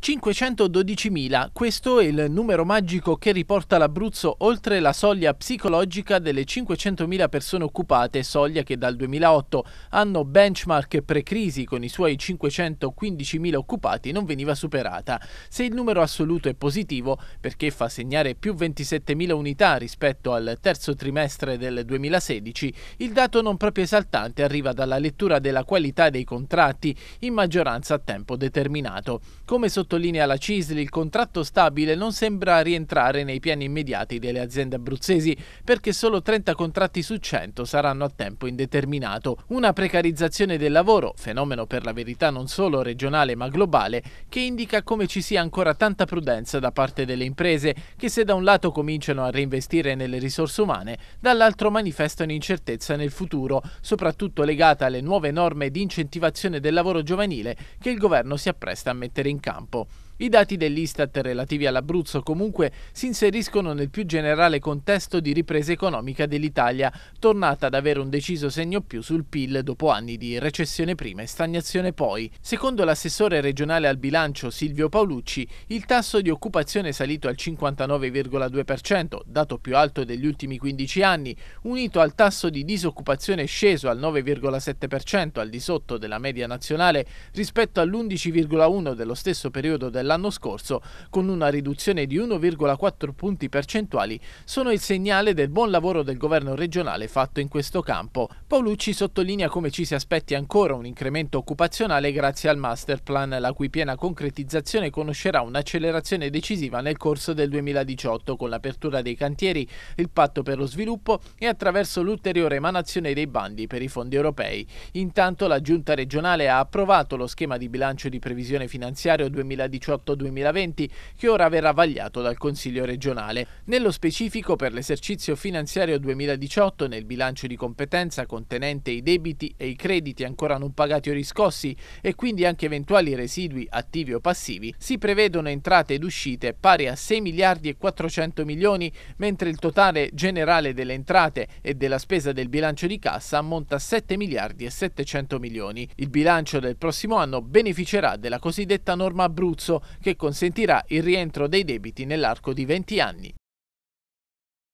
512.000, questo è il numero magico che riporta l'Abruzzo oltre la soglia psicologica delle 500.000 persone occupate, soglia che dal 2008, anno benchmark pre-crisi con i suoi 515.000 occupati, non veniva superata. Se il numero assoluto è positivo, perché fa segnare più 27.000 unità rispetto al terzo trimestre del 2016, il dato non proprio esaltante arriva dalla lettura della qualità dei contratti, in maggioranza a tempo determinato. Come sottolineato sottolinea la CISL, il contratto stabile non sembra rientrare nei piani immediati delle aziende abruzzesi perché solo 30 contratti su 100 saranno a tempo indeterminato. Una precarizzazione del lavoro, fenomeno per la verità non solo regionale ma globale, che indica come ci sia ancora tanta prudenza da parte delle imprese che se da un lato cominciano a reinvestire nelle risorse umane, dall'altro manifestano incertezza nel futuro, soprattutto legata alle nuove norme di incentivazione del lavoro giovanile che il governo si appresta a mettere in campo. people I dati dell'Istat relativi all'Abruzzo comunque si inseriscono nel più generale contesto di ripresa economica dell'Italia, tornata ad avere un deciso segno più sul PIL dopo anni di recessione prima e stagnazione poi. Secondo l'assessore regionale al bilancio Silvio Paolucci, il tasso di occupazione è salito al 59,2%, dato più alto degli ultimi 15 anni, unito al tasso di disoccupazione sceso al 9,7% al di sotto della media nazionale rispetto all'11,1 dello stesso periodo dell'anno dell'anno scorso, con una riduzione di 1,4 punti percentuali, sono il segnale del buon lavoro del governo regionale fatto in questo campo, Paolucci sottolinea come ci si aspetti ancora un incremento occupazionale grazie al masterplan, la cui piena concretizzazione conoscerà un'accelerazione decisiva nel corso del 2018 con l'apertura dei cantieri, il patto per lo sviluppo e attraverso l'ulteriore emanazione dei bandi per i fondi europei. Intanto la Giunta regionale ha approvato lo schema di bilancio di previsione finanziario 2018-2020 che ora verrà vagliato dal Consiglio regionale. Nello specifico per l'esercizio finanziario 2018 nel bilancio di competenza con contenente i debiti e i crediti ancora non pagati o riscossi e quindi anche eventuali residui attivi o passivi, si prevedono entrate ed uscite pari a 6 miliardi e 400 milioni, mentre il totale generale delle entrate e della spesa del bilancio di cassa ammonta a 7 miliardi e 700 milioni. Il bilancio del prossimo anno beneficerà della cosiddetta norma Abruzzo, che consentirà il rientro dei debiti nell'arco di 20 anni.